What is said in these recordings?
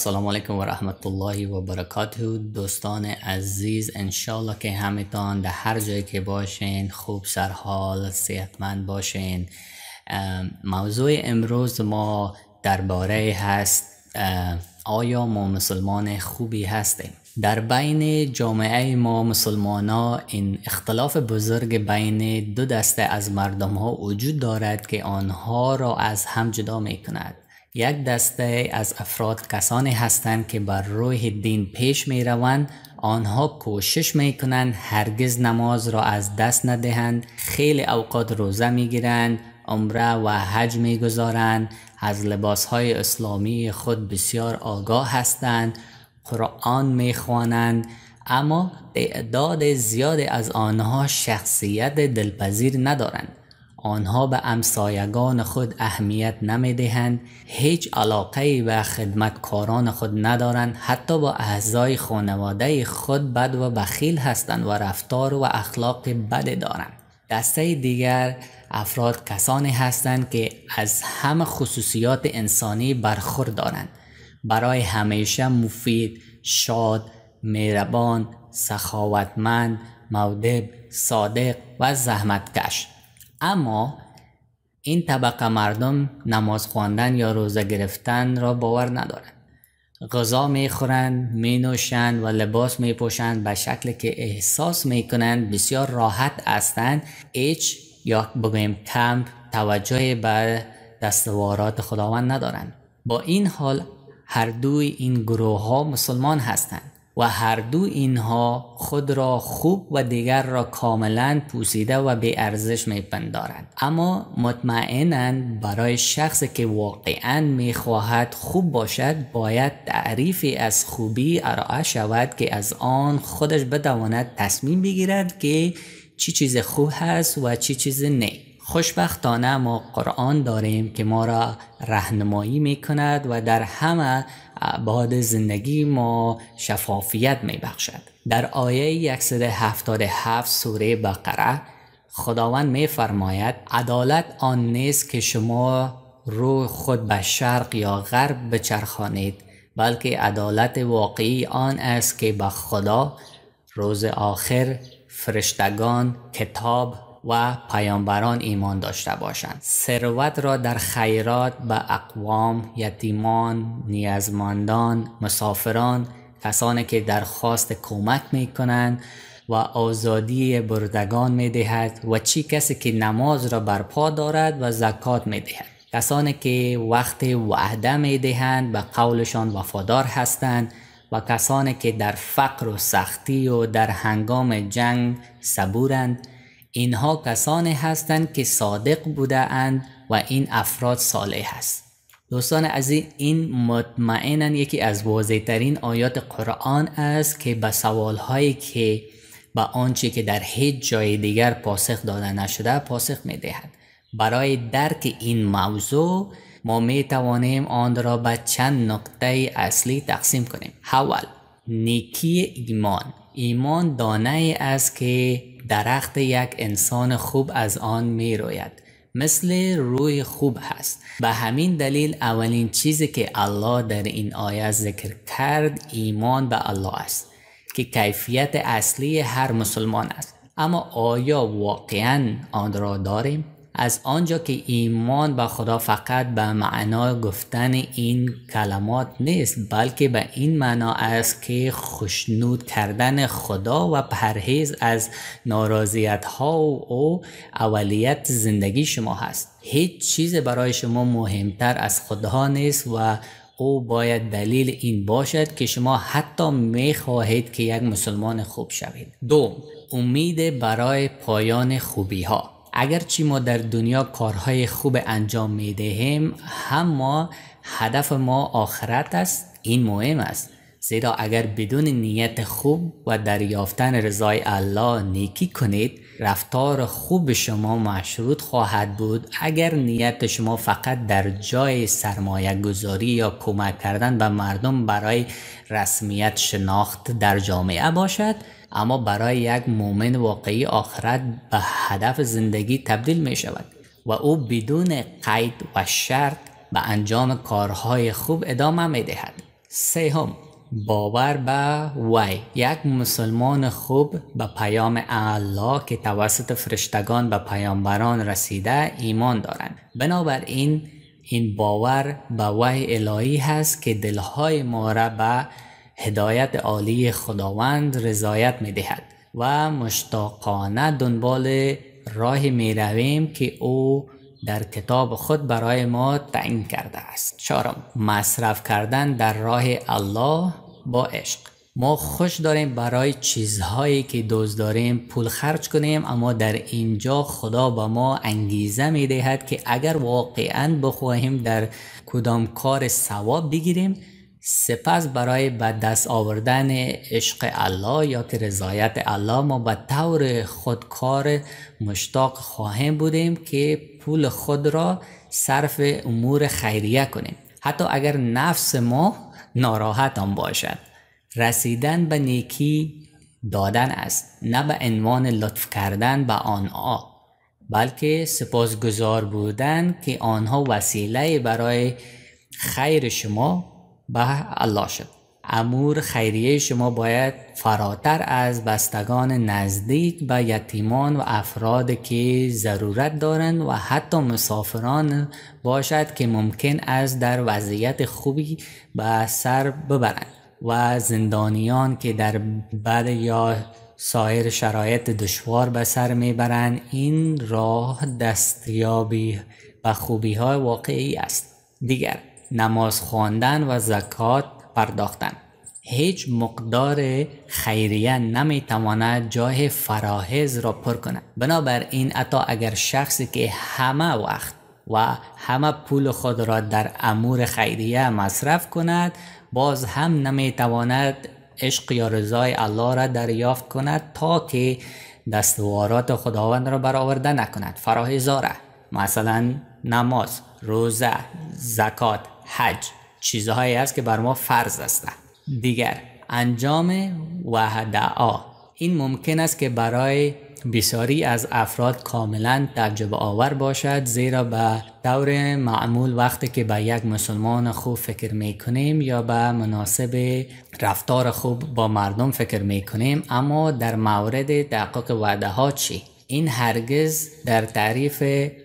السلام علیکم و رحمت الله و برکاته دوستان عزیز انشالله که همیتان در هر جایی که باشین خوب سرحال صحتمند باشین موضوع امروز ما درباره هست آیا ما مسلمان خوبی هستیم در بین جامعه ما مسلمان ها این اختلاف بزرگ بین دو دسته از مردم ها وجود دارد که آنها را از هم جدا می کند یک دسته از افراد کسانی هستند که بر روح دین پیش می روند آنها کوشش می کنند هرگز نماز را از دست ندهند خیلی اوقات روزه می گیرند عمره و حج می گذارند از لباس های اسلامی خود بسیار آگاه هستند قرآن می خوانند اما تعداد زیاد از آنها شخصیت دلپذیر ندارند آنها به امسایگان خود اهمیت نمی دهند هیچ علاقه به خدمتکاران خود ندارند حتی با اعضای خانواده خود بد و بخیل هستند و رفتار و اخلاق بد دارند دسته دیگر افراد کسانی هستند که از همه خصوصیات انسانی دارند. برای همیشه مفید شاد مهربان سخاوتمند مودب صادق و زحمتکش اما این طبقه مردم نماز خواندن یا روزه گرفتن را باور ندارند غذا میخورند نوشند و لباس می پوشند به شکل که احساس می کنند بسیار راحت هستند هیچ یا بگویم کم توجه به دستوارات خداوند ندارند با این حال هر دوی این گروه ها مسلمان هستند و هر دو اینها خود را خوب و دیگر را کاملا پوسیده و به ارزش میپندارند اما مطمئنا برای شخصی که واقعا میخواهد خوب باشد باید تعریفی از خوبی ارائه شود که از آن خودش بتواند تصمیم بگیرد که چی چیز خوب هست و چی چیز نه خوشبختانه ما قرآن داریم که ما را رهنمایی می کند و در همه ابعاد زندگی ما شفافیت می بخشد در آیه 177 سوره بقره خداوند می فرماید عدالت آن نیست که شما رو خود به شرق یا غرب بچرخانید بلکه عدالت واقعی آن است که به خدا روز آخر فرشتگان کتاب و پیامبران ایمان داشته باشند ثروت را در خیرات به اقوام یتیمان نیازمندان مسافران کسانی که درخواست کمک می کنند و آزادی بردگان می دهد و چی کسی که نماز را برپا دارد و زکات می دهد کسانی که وقت وعده می دهند به قولشان وفادار هستند و کسانی که در فقر و سختی و در هنگام جنگ صبورند اینها کسانی هستند که صادق بوده اند و این افراد صالح هست دوستان عزیز این مطمئنا یکی از واضح ترین آیات قرآن است که به سوال هایی که به آنچه که در هیچ جای دیگر پاسخ داده نشده پاسخ می دهد برای درک این موضوع ما می توانیم آن را به چند نقطه اصلی تقسیم کنیم اول نیکی ایمان ایمان دانه است که درخت یک انسان خوب از آن می روید مثل روی خوب هست به همین دلیل اولین چیزی که الله در این آیه ذکر کرد ایمان به الله است که کیفیت اصلی هر مسلمان است اما آیا واقعا آن را داریم؟ از آنجا که ایمان به خدا فقط به معنا گفتن این کلمات نیست بلکه به این معنا است که خشنود کردن خدا و پرهیز از ناراضیت ها و اولیت زندگی شما هست هیچ چیز برای شما مهمتر از خدا نیست و او باید دلیل این باشد که شما حتی می خواهید که یک مسلمان خوب شوید دوم امید برای پایان خوبی ها اگرچه ما در دنیا کارهای خوب انجام می دهیم هم هدف ما آخرت است این مهم است زیرا اگر بدون نیت خوب و دریافتن رضای الله نیکی کنید رفتار خوب شما مشروط خواهد بود اگر نیت شما فقط در جای سرمایه گذاری یا کمک کردن به مردم برای رسمیت شناخت در جامعه باشد اما برای یک مؤمن واقعی آخرت به هدف زندگی تبدیل می شود و او بدون قید و شرط به انجام کارهای خوب ادامه می دهد هم، باور به وی یک مسلمان خوب به پیام الله که توسط فرشتگان به پیامبران رسیده ایمان دارند بنابراین این باور به وی الهی هست که دلهای ما را به هدایت عالی خداوند رضایت می دهد و مشتاقانه دنبال راه می رویم که او در کتاب خود برای ما تعیین کرده است چهارم مصرف کردن در راه الله با عشق ما خوش داریم برای چیزهایی که دوست داریم پول خرچ کنیم اما در اینجا خدا به ما انگیزه می دهد که اگر واقعا بخواهیم در کدام کار ثواب بگیریم سپس برای به دست آوردن عشق الله یا که رضایت الله ما به طور خودکار مشتاق خواهیم بودیم که پول خود را صرف امور خیریه کنیم حتی اگر نفس ما ناراحت هم باشد رسیدن به نیکی دادن است نه به عنوان لطف کردن به آنها بلکه سپاسگزار بودن که آنها وسیله برای خیر شما به الله شد امور خیریه شما باید فراتر از بستگان نزدیک به یتیمان و افراد که ضرورت دارند و حتی مسافران باشد که ممکن است در وضعیت خوبی به سر ببرند و زندانیان که در بد یا سایر شرایط دشوار به سر میبرند این راه دستیابی و خوبی های واقعی است دیگر نماز خواندن و زکات پرداختن هیچ مقدار خیریه نمیتواند جای فراهز را پر کند بنابراین حتی اگر شخصی که همه وقت و همه پول خود را در امور خیریه مصرف کند باز هم نمیتواند عشق یا رضای الله را دریافت کند تا که دستوارات خداوند را برآورده نکند فراهزاره مثلا نماز روزه زکات حج چیزهایی است که بر ما فرض هستند دیگر انجام وحدعا این ممکن است که برای بسیاری از افراد کاملا تعجب آور باشد زیرا به دور معمول وقتی که به یک مسلمان خوب فکر می کنیم یا به مناسب رفتار خوب با مردم فکر می کنیم اما در مورد تحقق وعده ها چی؟ این هرگز در تعریف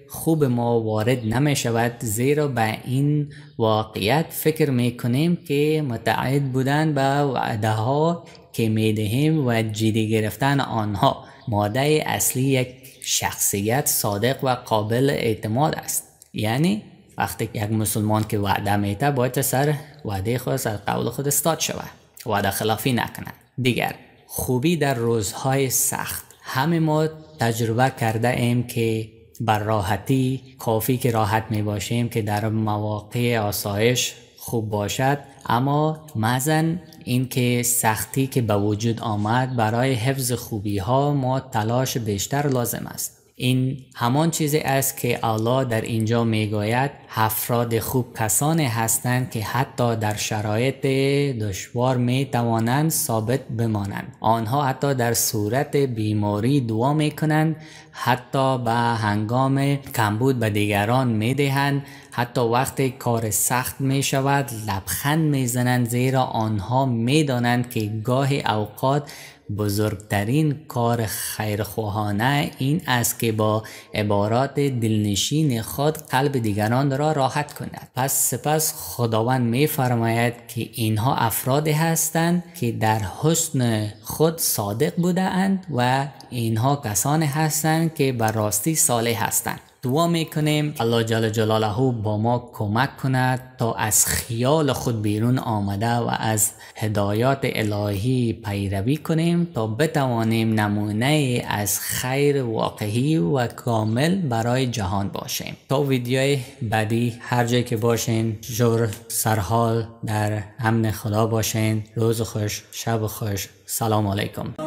خوب ما وارد نمی شود زیرا به این واقعیت فکر می کنیم که متعهد بودن به وعده ها که می دهیم و جدی گرفتن آنها ماده اصلی یک شخصیت صادق و قابل اعتماد است یعنی وقتی یک مسلمان که وعده میته باید سر وعده خود سر قول خود استاد شود وعده خلافی نکند دیگر خوبی در روزهای سخت همه ما تجربه کرده ایم که بر راحتی کافی که راحت می باشیم که در مواقع آسایش خوب باشد اما مزن اینکه سختی که به وجود آمد برای حفظ خوبی ها ما تلاش بیشتر لازم است این همان چیزی است که الله در اینجا میگوید افراد خوب کسانی هستند که حتی در شرایط دشوار می توانند ثابت بمانند آنها حتی در صورت بیماری دعا می کنند حتی به هنگام کمبود به دیگران می دهند حتی وقتی کار سخت می شود لبخند میزنند زیرا آنها می دانند که گاه اوقات بزرگترین کار خیرخواهانه این است که با عبارات دلنشین خود قلب دیگران را راحت کند پس سپس خداوند میفرماید که اینها افرادی هستند که در حسن خود صادق اند و اینها کسانی هستند که بر راستی صالح هستند دعا میکنیم الله جل جلاله با ما کمک کند تا از خیال خود بیرون آمده و از هدایات الهی پیروی کنیم تا بتوانیم نمونه از خیر واقعی و کامل برای جهان باشیم تا ویدیوی بعدی هر جایی که باشین جور سرحال در امن خدا باشین روز خوش شب خوش سلام علیکم